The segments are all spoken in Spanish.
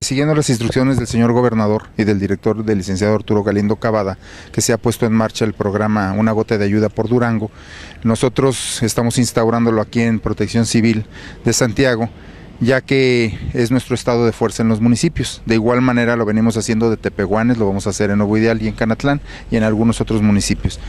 Siguiendo las instrucciones del señor gobernador y del director del licenciado Arturo Galindo Cavada, que se ha puesto en marcha el programa Una gota de ayuda por Durango, nosotros estamos instaurándolo aquí en Protección Civil de Santiago ya que es nuestro estado de fuerza en los municipios. De igual manera lo venimos haciendo de Tepehuanes, lo vamos a hacer en Nuevo y en Canatlán y en algunos otros municipios.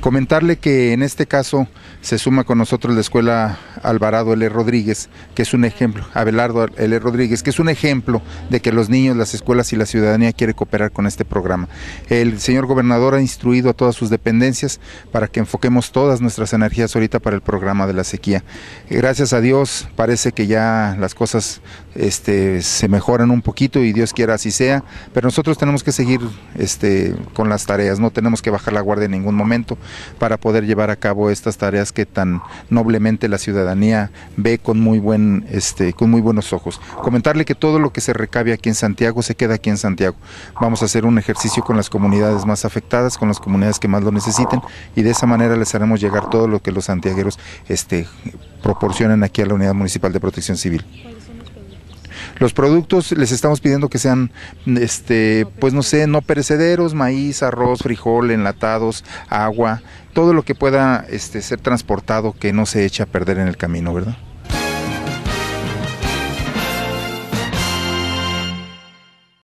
Comentarle que en este caso se suma con nosotros la Escuela Alvarado L. Rodríguez, que es un ejemplo, Abelardo L. Rodríguez, que es un ejemplo de que los niños, las escuelas y la ciudadanía quiere cooperar con este programa. El señor gobernador ha instruido a todas sus dependencias para que enfoquemos todas nuestras energías ahorita para el programa de la sequía. Gracias a Dios parece que ya las cosas este, se mejoran un poquito y Dios quiera así sea, pero nosotros tenemos que seguir este, con las tareas, no tenemos que bajar la guardia en ningún momento para poder llevar a cabo estas tareas que tan noblemente la ciudadanía ciudadanía ve con muy buen este con muy buenos ojos. Comentarle que todo lo que se recabe aquí en Santiago se queda aquí en Santiago. Vamos a hacer un ejercicio con las comunidades más afectadas, con las comunidades que más lo necesiten y de esa manera les haremos llegar todo lo que los santiagueros este proporcionan aquí a la Unidad Municipal de Protección Civil. Los productos les estamos pidiendo que sean, este, pues no sé, no perecederos, maíz, arroz, frijol, enlatados, agua, todo lo que pueda este, ser transportado que no se eche a perder en el camino, ¿verdad?